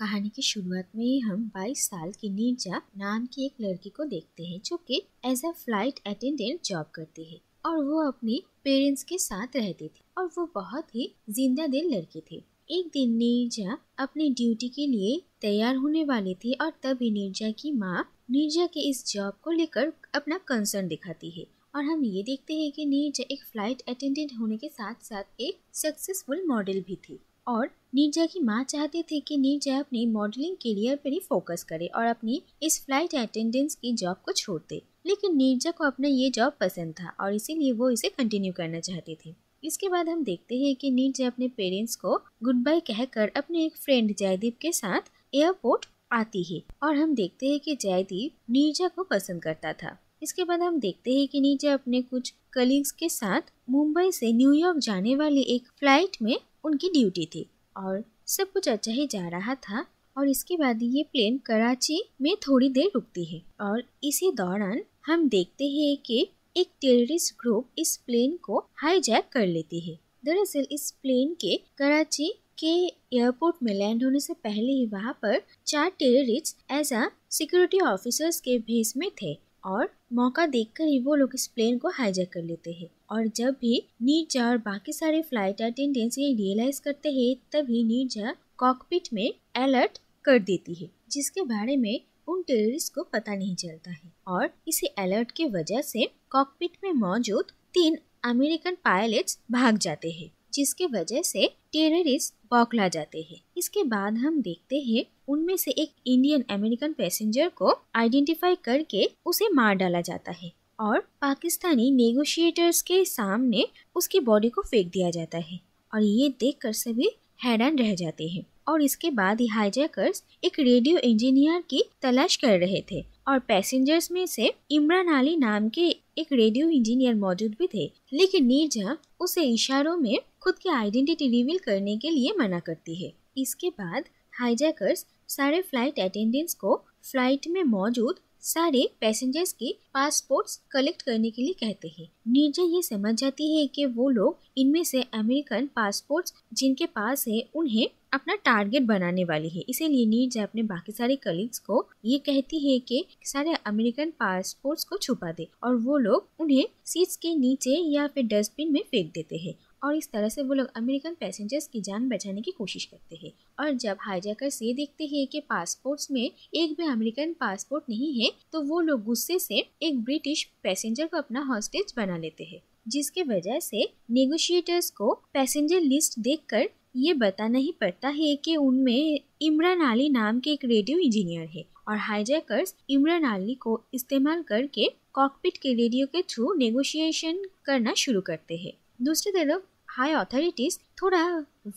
कहानी की शुरुआत में ही हम 22 साल की नीरजा नाम की एक लड़की को देखते हैं जो कि as a flight attendant job करती है और वो अपने पेरेंट्स के साथ रहती थी और वो बहुत ही जिंदा दिल लड़की थी एक दिन नीरजा अपनी ड्यूटी के लिए तैयार होने वाली थी और तभी नीरजा की माँ नीरजा के इस जॉब को लेकर अपना कंसर्न दिखाती है और हम ये देखते हैं कि नीरजा एक फ्लाइट अटेंडेंट होने के साथ साथ एक सक्सेसफुल मॉडल भी थी और नीरजा की माँ चाहती थी कि नीरजा अपने मॉडलिंग करियर पर ही फोकस करे और अपनी इस फ्लाइट अटेंडेंस की जॉब को छोड़ दे लेकिन नीरजा को अपना ये जॉब पसंद था और इसीलिए वो इसे कंटिन्यू करना चाहती थी इसके बाद हम देखते हैं कि नीरजा अपने पेरेंट्स को गुड बाय कहकर अपने एक फ्रेंड जयदीप के साथ एयरपोर्ट आती है और हम देखते हैं कि जयदीप नीरजा को पसंद करता था इसके बाद हम देखते हैं कि नीरजा अपने कुछ कलीग्स के साथ मुंबई से न्यूयॉर्क जाने वाली एक फ्लाइट में उनकी ड्यूटी थी और सब कुछ अच्छा ही जा रहा था और इसके बाद ये प्लेन कराची में थोड़ी देर रुकती है और इसी दौरान हम देखते हैं कि एक टेररिस्ट ग्रुप इस प्लेन को हाईजैक कर लेती है दरअसल इस प्लेन के कराची के एयरपोर्ट में लैंड होने से पहले ही वहाँ पर चार terrorist as a security officers के भेस में थे और मौका देखकर ही वो लोग इस प्लेन को हाईजैक कर लेते हैं और जब भी नीरजा और बाकी सारे फ्लाइट अटेंडेंट्स ये रियलाइज करते हैं तभी नीरजा कॉकपिट में अलर्ट कर देती है जिसके बारे में उन टेररिस्ट को पता नहीं चलता है और इसी अलर्ट की वजह से कॉकपिट में मौजूद तीन अमेरिकन पायलट भाग जाते हैं जिसके वजह से टेररिस्ट बौखला जाते हैं इसके बाद हम देखते हैं उनमें से एक इंडियन अमेरिकन पैसेंजर को आइडेंटिफाई करके उसे मार डाला जाता है और पाकिस्तानी नेगोशिएटर्स के सामने उसकी बॉडी को फेंक दिया जाता है और ये देख सभी हैरान रह जाते हैं और इसके बाद हाईजैकर्स एक रेडियो इंजीनियर की तलाश कर रहे थे और पैसेंजर्स में से इमरान अली नाम के एक रेडियो इंजीनियर मौजूद भी थे लेकिन नीरजा उसे इशारों में खुद की आइडेंटिटी रिवील करने के लिए मना करती है इसके बाद हाईजैकर्स सारे फ्लाइट अटेंडेंट्स को फ्लाइट में मौजूद सारे पैसेंजर्स के पासपोर्ट्स कलेक्ट करने के लिए कहते हैं निर्जय ये समझ जाती है कि वो लोग इनमें से अमेरिकन पासपोर्ट्स जिनके पास है उन्हें अपना टारगेट बनाने वाली है इसीलिए नीरजा अपने बाकी सारे कलीग्स को ये कहती है कि सारे अमेरिकन पासपोर्ट्स को छुपा दे और वो लोग उन्हें सीट्स के नीचे या फिर डस्टबिन में फेंक देते हैं और इस तरह से वो लोग अमेरिकन पैसेंजर्स की जान बचाने की कोशिश करते हैं और जब हाईजैकर्स ये देखते हैं कि पासपोर्ट्स में एक भी अमेरिकन पासपोर्ट नहीं है तो वो लोग गुस्से से एक ब्रिटिश पैसेंजर को अपना हॉस्टेज बना लेते हैं जिसके वजह से नेगोशिएटर्स को पैसेंजर लिस्ट देखकर ये बताना ही पड़ता है कि उनमें इमरान अली नाम के एक रेडियो इंजीनियर है और हाईजैकर्स इमरान अली को इस्तेमाल करके कॉकपिट के रेडियो के थ्रू नेगोशिएशन करना शुरू करते हैं दूसरी तरफ हाई अथॉरिटीज़ थोड़ा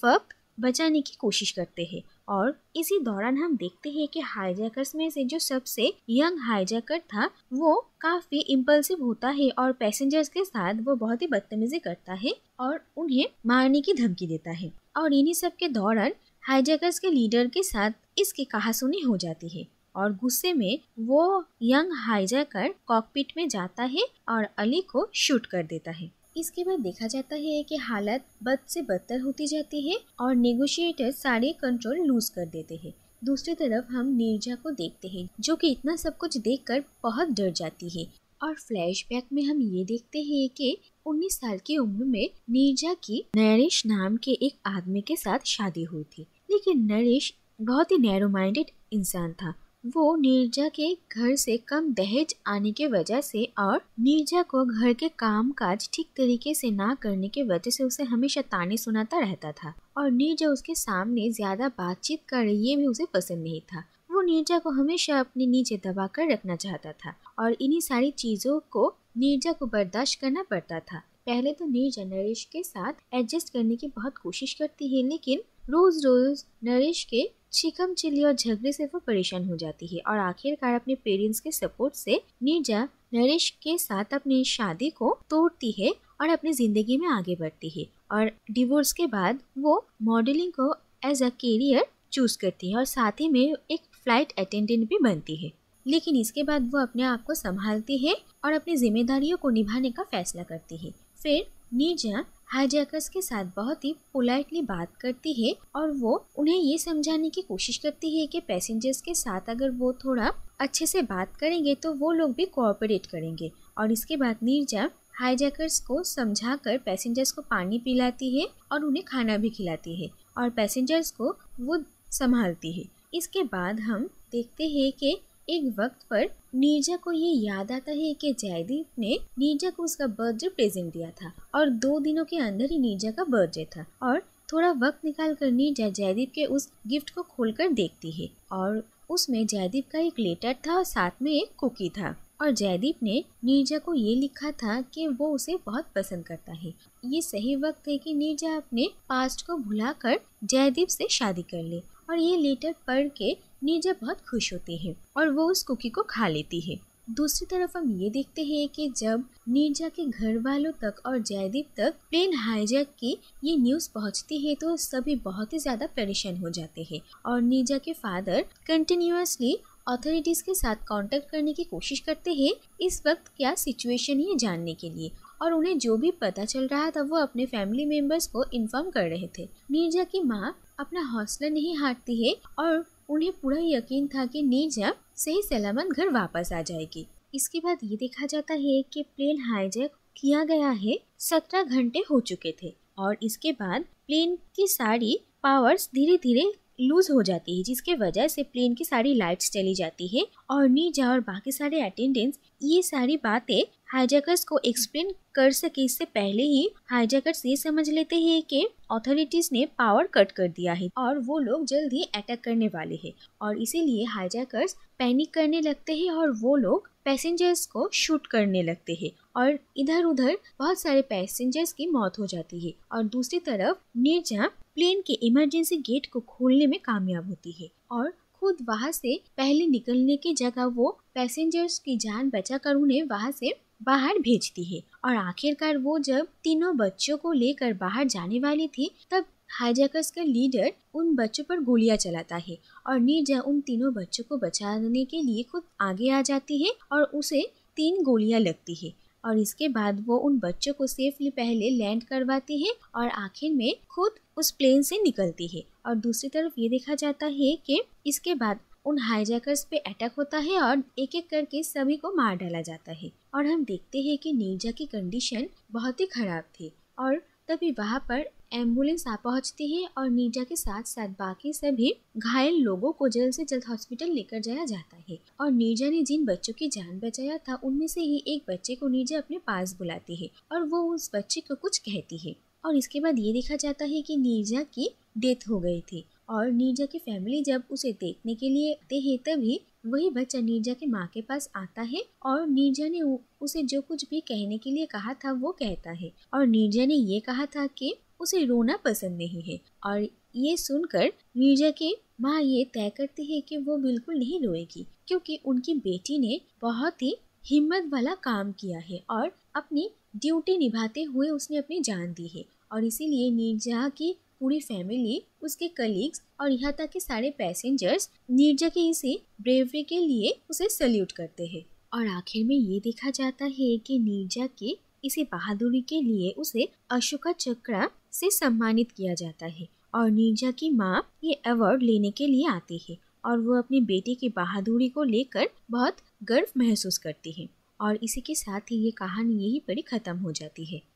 वक्त बचाने की कोशिश करते हैं और इसी दौरान हम देखते हैं कि हाईजैकर्स में से जो सबसे यंग हाईजैकर था वो काफी इम्पल्सिव होता है और पैसेंजर्स के साथ वो बहुत ही बदतमीजी करता है और उन्हें मारने की धमकी देता है और इन्हीं सब के दौरान हाईजैकर्स के लीडर के साथ इसकी कहासुनी हो जाती है और गुस्से में वो यंग हाईजैकर कॉकपिट में जाता है और अली को शूट कर देता है इसके बाद देखा जाता है कि हालत बद से बदतर होती जाती है और नेगोशिएटर सारे कंट्रोल लूज कर देते हैं दूसरी तरफ हम नीरजा को देखते हैं जो कि इतना सब कुछ कर बहुत डर जाती है और फ्लैशबैक में हम ये देखते हैं कि 19 साल की उम्र में नीरजा की नरेश नाम के एक आदमी के साथ शादी हुई थी लेकिन नरेश बहुत ही नैरो माइंडेड इंसान था वो नीरजा के घर से कम दहेज आने के वजह से और नीरजा को घर के काम काज ठीक तरीके से ना करने के वजह से उसे हमेशा ताने सुनाता रहता था और नीरजा उसके सामने ज्यादा बातचीत कर ये भी उसे पसंद नहीं था वो नीरजा को हमेशा अपने नीचे दबा कर रखना चाहता था और इन्हीं सारी चीज़ों को नीरजा को बर्दाश्त करना पड़ता था पहले तो नीरजा नरेश के साथ एडजस्ट करने की बहुत कोशिश करती है लेकिन रोज रोज नरेश के चिकम चिल्ली और झगड़े से वो परेशान हो जाती है और आखिरकार अपने पेरेंट्स के सपोर्ट से नीरजा नरेश के साथ अपनी शादी को तोड़ती है और अपनी जिंदगी में आगे बढ़ती है और डिवोर्स के बाद वो मॉडलिंग को एज अ करियर चूज करती है और साथ ही में एक फ्लाइट अटेंडेंट भी बनती है लेकिन इसके बाद वो अपने आप को संभालती है और अपनी जिम्मेदारियों को निभाने का फैसला करती है फिर नीरजा हाईजैकर्स के साथ बहुत ही पोलाइटली बात करती है और वो उन्हें ये समझाने की कोशिश करती है कि पैसेंजर्स के साथ अगर वो थोड़ा अच्छे से बात करेंगे तो वो लोग भी कोऑपरेट करेंगे और इसके बाद नीरजा हाईजैकर्स को समझा कर पैसेंजर्स को पानी पिलाती है और उन्हें खाना भी खिलाती है और पैसेंजर्स को वो संभालती है इसके बाद हम देखते हैं कि एक वक्त पर नीरजा को ये याद आता है कि जयदीप ने नीरजा को उसका बर्थडे प्रेजेंट दिया था और दो दिनों के अंदर ही नीरजा का बर्थडे था और थोड़ा वक्त निकाल कर नीरजा जयदीप के उस गिफ्ट को खोलकर देखती है और उसमें जयदीप का एक लेटर था और साथ में एक कुकी था और जयदीप ने नीरजा को ये लिखा था कि वो उसे बहुत पसंद करता है ये सही वक्त है कि नीरजा अपने पास्ट को भुलाकर जयदीप से शादी कर ले और ये लेटर पढ़ के नीजा बहुत खुश होती है और वो उस कुकी को खा लेती है दूसरी तरफ हम ये देखते हैं कि जब नीरजा के घर वालों तक और जयदीप तक प्लेन हाईजैक की ये न्यूज़ पहुंचती है तो सभी बहुत ही ज़्यादा परेशान हो जाते हैं और नीरजा के फादर कंटिन्यूसली अथॉरिटीज़ के साथ कांटेक्ट करने की कोशिश करते हैं इस वक्त क्या सिचुएशन है जानने के लिए और उन्हें जो भी पता चल रहा था वो अपने फैमिली मेम्बर्स को इन्फॉर्म कर रहे थे नीरजा की माँ अपना हौसला नहीं हारती है और उन्हें पूरा यकीन था कि नीजा सही सलामत घर वापस आ जाएगी इसके बाद ये देखा जाता है कि प्लेन हाईजैक किया गया है सत्रह घंटे हो चुके थे और इसके बाद प्लेन की सारी पावर्स धीरे धीरे लूज हो जाती है जिसके वजह से प्लेन की सारी लाइट्स चली जाती है और नीजा और बाकी सारे अटेंडेंट्स ये सारी बातें हाईजैकर्स को एक्सप्लेन कर सके इससे पहले ही हाईजैकर्स ये समझ लेते हैं कि ऑथोरिटीज ने पावर कट कर दिया है और वो लोग जल्द ही अटैक करने वाले हैं और इसीलिए हाईजैकर्स पैनिक करने लगते हैं और वो लोग पैसेंजर्स को शूट करने लगते हैं और इधर उधर बहुत सारे पैसेंजर्स की मौत हो जाती है और दूसरी तरफ नीरजा प्लेन के इमरजेंसी गेट को खोलने में कामयाब होती है और खुद वहाँ से पहले निकलने की जगह वो पैसेंजर्स की जान बचा कर उन्हें वहाँ से बाहर भेजती है और आखिरकार वो जब तीनों बच्चों को लेकर बाहर जाने वाली थी तब हाइजैकर्स का लीडर उन बच्चों पर गोलियां चलाता है और निर्जा उन तीनों बच्चों को बचाने के लिए खुद आगे आ जाती है और उसे तीन गोलियां लगती है और इसके बाद वो उन बच्चों को सेफली पहले लैंड करवाती है और आखिर में खुद उस प्लेन से निकलती है और दूसरी तरफ ये देखा जाता है कि इसके बाद उन हाईजैकर्स पे अटैक होता है और एक एक करके सभी को मार डाला जाता है और हम देखते हैं कि नीरजा की कंडीशन बहुत ही खराब थी और तभी वहाँ पर एम्बुलेंस आ पहुंचती है और नीजा के साथ साथ बाकी सभी घायल लोगों को जल्द से जल्द हॉस्पिटल लेकर जाया जाता है और नीजा ने जिन बच्चों की जान बचाया था उनमें से ही एक बच्चे को नीजा अपने पास बुलाती है और वो उस बच्चे को कुछ कहती है और इसके बाद ये देखा जाता है कि नीजा की डेथ हो गई थी और नीजा की फैमिली जब उसे देखने के लिए आते हैं तभी वही बच्चा नीजा के माँ के पास आता है और नीजा ने उसे जो कुछ भी कहने के लिए कहा था वो कहता है और नीजा ने ये कहा था कि उसे रोना पसंद नहीं है और ये सुनकर मिर्जा के माँ ये तय करती है कि वो बिल्कुल नहीं रोएगी क्योंकि उनकी बेटी ने बहुत ही हिम्मत वाला काम किया है और अपनी ड्यूटी निभाते हुए उसने अपनी जान दी है और इसीलिए नीरजा की पूरी फैमिली उसके कलीग्स और यहाँ तक के सारे पैसेंजर्स नीरजा के इसी ब्रेवरी के लिए उसे सल्यूट करते हैं और आखिर में ये देखा जाता है कि नीरजा की इसी बहादुरी के लिए उसे अशोका चक्र से सम्मानित किया जाता है और नीरजा की माँ ये अवार्ड लेने के लिए आती है और वो अपने बेटे की बहादुरी को लेकर बहुत गर्व महसूस करती है और इसी के साथ ही ये कहानी यही पर ख़त्म हो जाती है